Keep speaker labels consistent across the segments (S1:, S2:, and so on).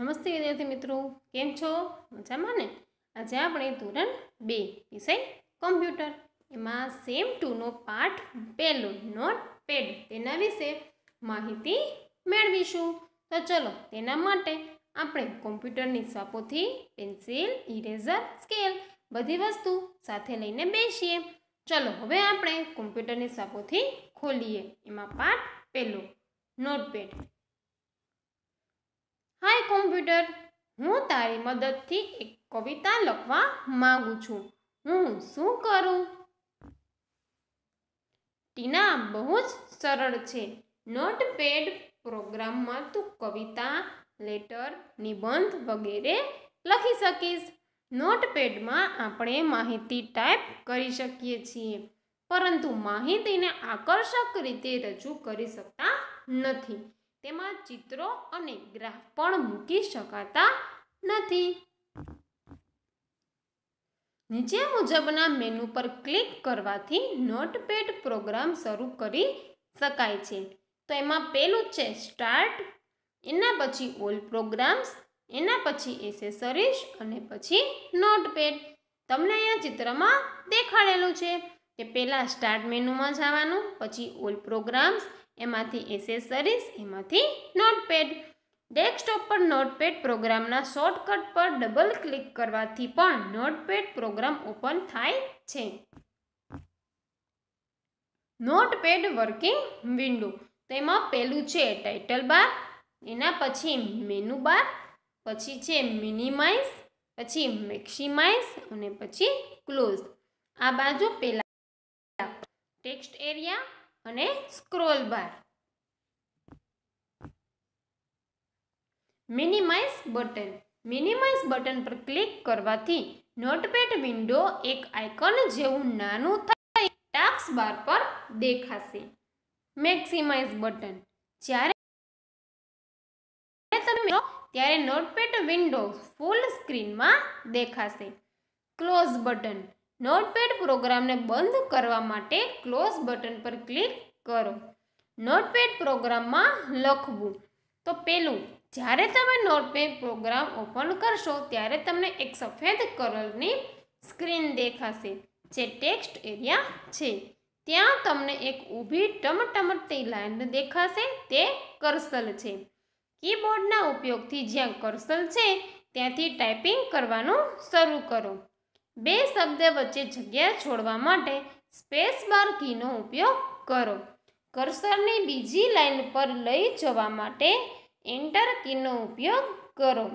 S1: નમસ્તે વિદ્યાર્થી મિત્રો કેમ છો મજામાં ને આજે આપણે ધોરણ બે વિષય કોમ્પ્યુટર એમાં સેમ ટુનો પાર્ટ પહેલો નોટ પેડ તેના વિશે માહિતી મેળવીશું તો ચલો તેના માટે આપણે કોમ્પ્યુટરની સ્વાપોથી પેન્સિલ ઇરેઝર સ્કેલ બધી વસ્તુ સાથે લઈને બેસીએ ચલો હવે આપણે કોમ્પ્યુટરની સ્વાપોથી ખોલીએ એમાં પાઠ પહેલો નોટપેડ હાય કોમ્પ્યુટર હું તારી મદદથી એક કવિતા લખવા માંગુ છું હું શું કરું ટીના બહુ જ સરળ છે નોટપેડ પ્રોગ્રામમાં તું કવિતા લેટર નિબંધ વગેરે લખી શકીશ નોટપેડમાં આપણે માહિતી ટાઈપ કરી શકીએ છીએ પરંતુ માહિતીને આકર્ષક રીતે રજૂ કરી શકતા નથી તેમાં ચિત્રો અને ગ્રાફ પણ મૂકી શકાતા નથી નીચે મુજબના મેનુ પર ક્લિક કરવાથી નોટપેડ પ્રોગ્રામ શરૂ કરી શકાય છે તો એમાં પહેલું છે સ્ટાર્ટ એના પછી ઓલ પ્રોગ્રામ્સ એના પછી એસેસરીઝ અને પછી નોટપેડ તમને અહીંયા ચિત્રમાં દેખાડેલું છે કે પહેલાં સ્ટાર્ટ મેનુમાં જવાનું પછી ઓલ પ્રોગ્રામ્સ એમાંથી એસેસરીઝ એમાંથી નોટપેડ ડેસ્કટોપ પર નોટપેડ પ્રોગ્રામના શોર્ટકટ પર ડબલ ક્લિક કરવાથી પણ નોટપેડ પ્રોગ્રામ ઓપન થાય છે નોટપેડ વર્કિંગ વિન્ડો તેમાં પહેલું છે ટાઇટલ બાર એના પછી મેનુ બાર પછી છે મિનિમાઇઝ પછી મેક્સિમાઇઝ અને પછી ક્લોઝ આ બાજુ પહેલાં ટેક્સ્ટ એરિયા અને scroll bar minimize button minimize button પર ક્લિક કરવાથી નોટપેડ વિન્ડો એક આઇકન જેવું નાનું થાય ટાસ્ક બાર પર દેખાશે મેક્સિમાઇઝ બટન જ્યારે તમે ત્યારે નોટપેડ વિન્ડો ફૂલ સ્ક્રીનમાં દેખાશે ક્લોઝ બટન નોટપેડ પ્રોગ્રામને બંધ કરવા માટે ક્લોઝ બટન પર ક્લિક કરો નોટપેડ પ્રોગ્રામમાં લખવું તો પેલું જ્યારે તમે નોટપેડ પ્રોગ્રામ ઓપન કરશો ત્યારે તમને એક સફેદ કલરની સ્ક્રીન દેખાશે જે ટેક્સ્ટ એરિયા છે ત્યાં તમને એક ઊભી ટમટમટતી લાઇન દેખાશે તે કર્સલ છે કીબોર્ડના ઉપયોગથી જ્યાં કર્સલ છે ત્યાંથી ટાઈપિંગ કરવાનું શરૂ કરો બે શબ્દ વચ્ચે જગ્યા છોડવા માટે સ્પેસ બાર કીનો ઉપયોગ કરો કર્સરને બીજી લાઇન પર લઈ જવા માટે એન્ટર કીનો ઉપયોગ કરો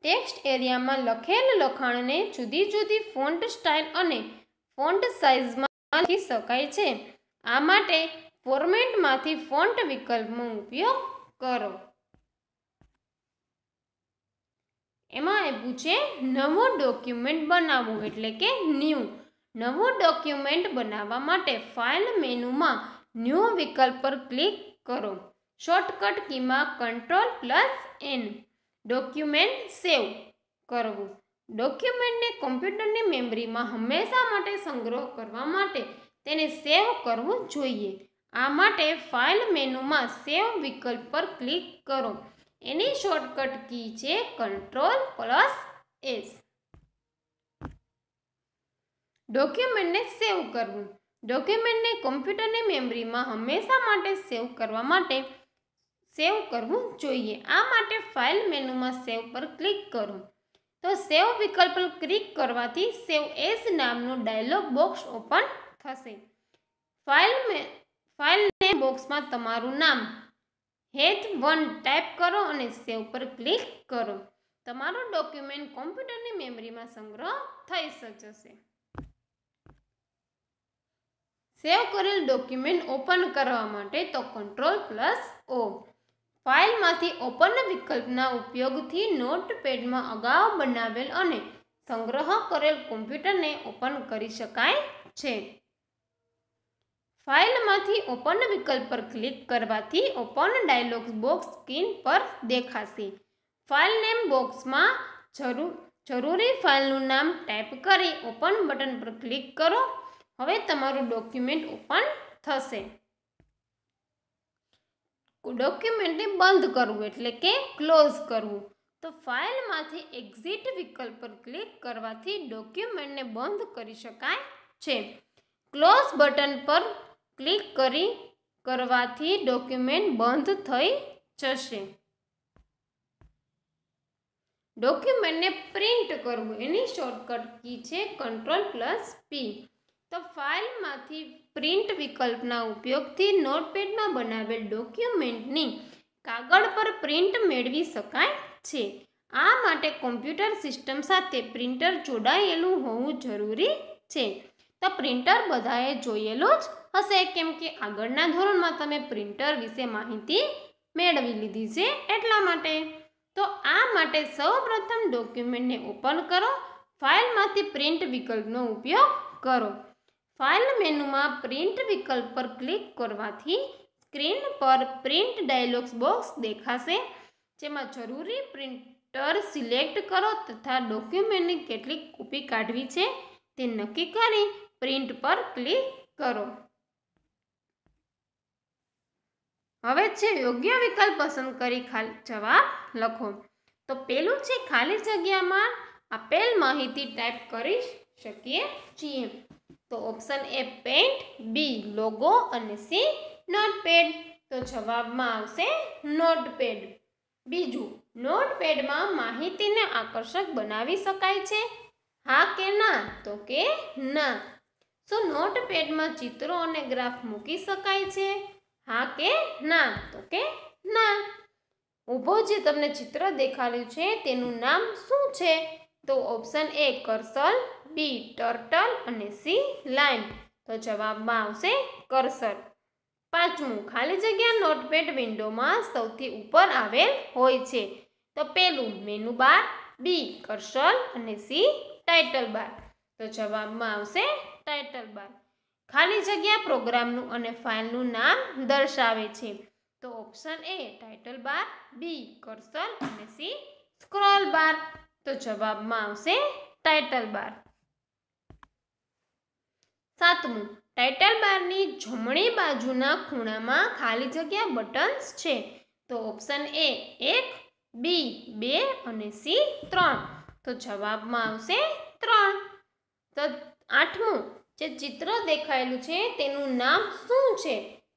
S1: ટેક્સ્ટ એરિયામાં લખેલ લખાણને જુદી જુદી ફોન્ટ સ્ટાઇલ અને ફોન્ટ સાઇઝમાં લખી શકાય છે આ માટે ફોર્મેટમાંથી ફોન્ટ વિકલ્પનો ઉપયોગ કરો એમાં આપ્યું છે નવું ડોક્યુમેન્ટ બનાવવું એટલે કે ન્યૂ નવું ડોક્યુમેન્ટ બનાવવા માટે ફાઇલ મેનુમાં ન્યૂ વિકલ્પ પર ક્લિક કરો શોર્ટકટ કીમાં control plus N document save કરવું ડોક્યુમેન્ટને કોમ્પ્યુટરની મેમરીમાં હંમેશા માટે સંગ્રહ કરવા માટે તેને સેવ કરવું જોઈએ આ માટે ફાઇલ મેનુમાં સેવ વિકલ્પ પર ક્લિક કરો એની શોર્ટકટ કી છે કંટ્રોલ પ્લસ એસ ડોક્યુમેન્ટને સેવ કરવું ડોક્યુમેન્ટને કોમ્પ્યુટરની મેમરીમાં હંમેશા માટે સેવ કરવા માટે સેવ કરવું જોઈએ આ માટે ફાઇલ મેનુમાં સેવ પર ક્લિક કરો તો સેવ વિકલ્પ પર ક્લિક કરવાથી સેવ એસ નામનું ડાયલોગ બોક્સ ઓપન થશે ફાઇલ ફાઇલ બોક્સમાં તમારું નામ હેથ વન ટાઈપ કરો અને સેવ પર ક્લિક કરો તમારો ડોક્યુમેન્ટ કોમ્પ્યુટરની મેમરીમાં સંગ્રહ થઈ શકશે સેવ કરેલ ડોક્યુમેન્ટ ઓપન કરવા માટે તો કંટ્રોલ પ્લસ ઓ ફાઇલમાંથી ઓપન વિકલ્પના ઉપયોગથી નોટપેડમાં અગાઉ બનાવેલ અને સંગ્રહ કરેલ કોમ્પ્યુટરને ઓપન કરી શકાય છે ફાઇલમાંથી ઓપન વિકલ્પ પર ક્લિક કરવાથી ઓપન ડાયલોગ બોક્સ સ્ક્રીન પર દેખાશે ફાઇલ નેમ બોક્સમાં જરૂર જરૂરી ફાઇલનું નામ ટાઈપ કરી ઓપન બટન પર ક્લિક કરો હવે તમારું ડોક્યુમેન્ટ ઓપન થશે ડોક્યુમેન્ટને બંધ કરવું એટલે કે ક્લોઝ કરવું તો ફાઇલમાંથી એક્ઝિટ વિકલ્પ પર ક્લિક કરવાથી ડોક્યુમેન્ટને બંધ કરી શકાય છે ક્લોઝ બટન પર ક્લિક કરી કરવાથી ડોક્યુમેન્ટ બંધ થઈ જશે ડોક્યુમેન્ટને પ્રિન્ટ કરવું એની શોર્ટકટ કી છે કંટ્રોલ પ્લસ પી તો ફાઇલમાંથી પ્રિન્ટ વિકલ્પના ઉપયોગથી નોટપેડમાં બનાવેલ ડોક્યુમેન્ટની કાગળ પર પ્રિન્ટ મેળવી શકાય છે આ માટે કોમ્પ્યુટર સિસ્ટમ સાથે પ્રિન્ટર જોડાયેલું હોવું જરૂરી છે તો પ્રિન્ટર બધાએ જોયેલું જ હશે કેમ કે આગળના ધોરણમાં તમે પ્રિન્ટર વિશે માહિતી મેળવી લીધી છે એટલા માટે તો આ માટે સૌપ્રથમ ડોક્યુમેન્ટને ઓપન કરો ફાઇલમાંથી પ્રિન્ટ વિકલ્પનો ઉપયોગ કરો ફાઇલ મેનુમાં પ્રિન્ટ વિકલ્પ પર ક્લિક કરવાથી સ્ક્રીન પર પ્રિન્ટ ડાયલોગ્સ બોક્સ દેખાશે જેમાં જરૂરી પ્રિન્ટર સિલેક્ટ કરો તથા ડોક્યુમેન્ટની કેટલી કોપી કાઢવી છે તે નક્કી કરી પ્રિન્ટ પર ક્લિક કરો હવે છે યોગ્ય વિકલ્પ પસંદ કરી ખાલી જવાબ લખો તો પેલું છે ખાલી જગ્યામાં આપેલ માહિતી ટાઈપ કરી શકીએ છીએ તો option A paint B logo અને સી નોટપેડ તો જવાબમાં આવશે નોટપેડ બીજું નોટપેડમાં માહિતીને આકર્ષક બનાવી શકાય છે હા કે ના તો કે ના સો નોટપેડમાં ચિત્રો અને ગ્રાફ મૂકી શકાય છે હા કે ના તો કે ના ઊભો જે તમને ચિત્ર દેખાડ્યું છે તેનું નામ શું છે તો option A cursor B turtle અને સી લાઈન તો જવાબમાં આવશે કરસલ પાંચમું ખાલી જગ્યા નોટપેડ વિન્ડોમાં સૌથી ઉપર આવેલ હોય છે તો પહેલું મેનુ બાર બી કરસલ અને સી ટાઇટલ બાર તો જવાબમાં આવશે ટાઇટલ બાર ખાલી જગ્યા પ્રોગ્રામનું અને ફાઇલનું નામ દર્શાવે છે તો option A title bar B cursor અને સી સ્ક્રોલ બાર તો જવાબમાં આવશે ટાઇટલ બાર સાતમું ટાઇટલ બારની જમણી બાજુના ખૂણામાં ખાલી જગ્યા બટન્સ છે તો ઓપ્શન એ એક બી બે અને સી ત્રણ તો જવાબમાં આવશે ત્રણ તો આઠમું જે ચિત્ર દેખાયેલું છે તેનું નામ શું છે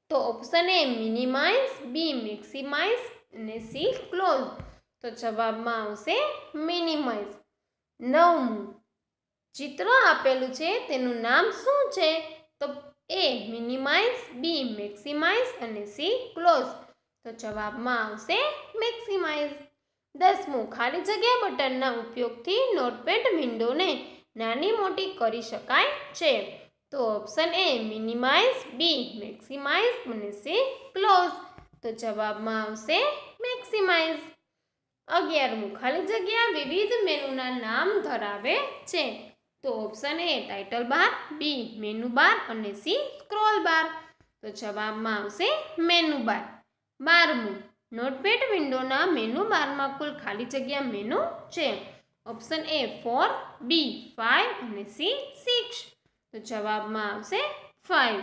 S1: તો option A minimize B maximize અને સી ક્લોઝ તો જવાબમાં આવશે મિનિમાઇઝ નવમું ચિત્ર આપેલું છે તેનું નામ શું છે તો એ મિનિમાઇઝ બી મેક્સિમાઇઝ અને સી ક્લોઝ તો જવાબમાં આવશે મેક્સિમાઇઝ દસમું ખાલી જગ્યા બટનના ઉપયોગથી નોટપેડ વિન્ડોને નાની મોટી કરી શકાય છે તો option A minimize B maximize અને સી ક્લોઝ તો જવાબમાં આવશે મેક્સિમાઇઝ અગિયારમું ખાલી જગ્યા વિવિધ મેનુના નામ ધરાવે છે તો option A title bar B menu bar અને સી સ્ક્રોલ બાર તો જવાબમાં આવશે મેનુ બાર બારમું નોટપેડ વિન્ડોના મેનુ બારમાં કુલ ખાલી જગ્યા મેનુ છે option A four B five અને સી સિક્સ તો જવાબમાં આવશે ફાઇવ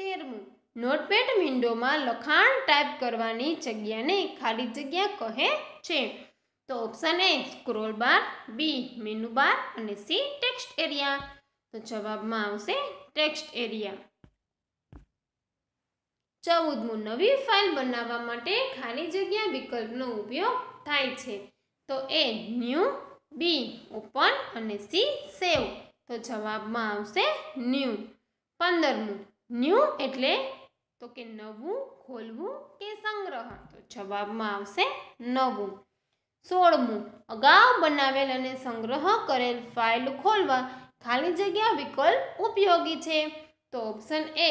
S1: તેરમું નોટપેડ વિન્ડોમાં લખાણ ટાઈપ કરવાની જગ્યાને ખાલી જગ્યા કહે છે તો option A scroll bar B menu bar અને સી ટેક્સ્ટ એરિયા તો જવાબમાં આવશે ટેક્સ્ટ એરિયા ચૌદમું નવી ફાઇલ બનાવવા માટે ખાલી જગ્યા વિકલ્પનો ઉપયોગ થાય છે તો એ ન્યૂ બી ઓપન અને સી સેવ તો જવાબમાં આવશે ન્યૂ પંદરમું ન્યૂ એટલે તો કે નવું ખોલવું કે સંગ્રહ તો જવાબમાં આવશે નવું સોળમું અગાઉ બનાવેલ અને સંગ્રહ કરેલ ફાઇલ ખોલવા ખાલી જગ્યા વિકલ્પ ઉપયોગી છે તો option A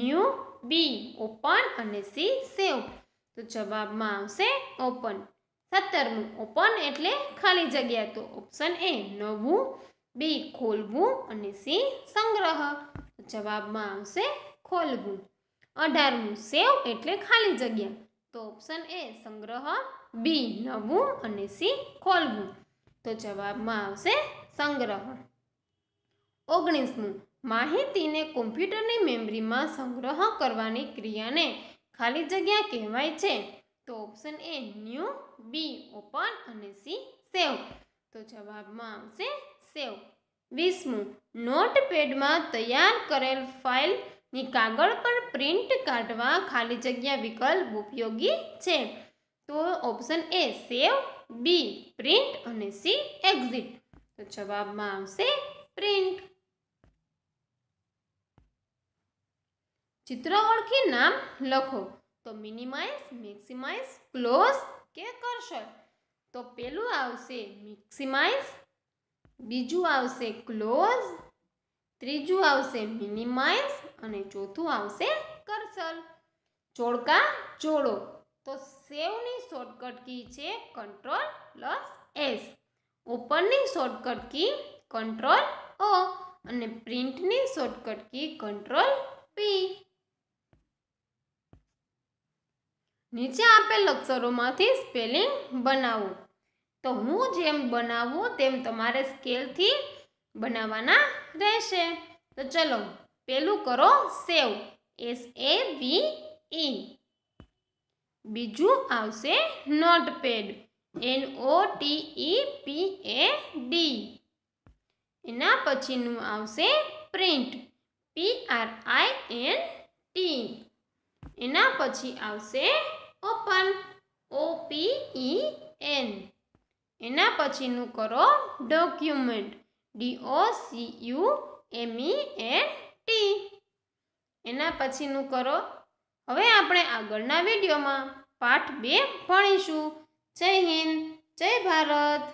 S1: new B open અને સી સેવ તો જવાબમાં આવશે ઓપન સત્તરમું ઓપન એટલે ખાલી જગ્યા તો ઓપ્શન એ નવું બી ખોલવું અને સી સંગ્રહ જવાબમાં આવશે ખોલવું અઢારમું સેવ એટલે ખાલી જગ્યા તો ઓપ્શન એ સંગ્રહ બી નવું અને સી ખોલવું તો જવાબમાં આવશે સંગ્રહ ઓગણીસમું માહિતીને કોમ્પ્યુટરની મેમરીમાં સંગ્રહ કરવાની ક્રિયાને ખાલી જગ્યા કહેવાય છે તો option A new B open અને સી સેવ તો જવાબમાં આવશે સેવ વીસમું નોટ પેડમાં તૈયાર કરેલ ફાઇલની કાગળ પર પ્રિન્ટ કાઢવા ખાલી જગ્યા વિકલ્પ ઉપયોગી છે તો option A save B print અને સી એક્ઝિટ તો જવાબમાં આવશે પ્રિન્ટ ચિત્ર ઓળખી નામ લખો તો મિનિમાઇઝ મેક્સિમાઇઝ ક્લોઝ કે કરશળ તો પેલું આવશે મેક્સિમાઇઝ બીજું આવશે ક્લોઝ ત્રીજું આવશે મિનિમાઇઝ અને ચોથું આવશે કરસલ જોડકા જોડો તો સેવની શોર્ટકટ કી છે કંટ્રોલ પ્લસ એસ ઓપનની શોર્ટકટ કી કંટ્રોલ ઓ અને પ્રિન્ટની શોર્ટકટ કી કંટ્રોલ પી નીચે આપેલ અક્ષરોમાંથી સ્પેલિંગ બનાવું તો હું જેમ બનાવું તેમ તમારે સ્કેલથી બનાવવાના રહેશે તો ચલો પહેલું કરો સેવ એસ એ વી ઈ બીજું આવશે notepad N O T E P A D એના પછીનું આવશે print P R I N T એના પછી આવશે ઓપન ઓ પી ઈ એન એના પછીનું કરો document D O C U M E N T એના પછીનું કરો હવે આપણે આગળના વિડીયોમાં પાઠ બે ભણીશું જય હિન્દ જય ભારત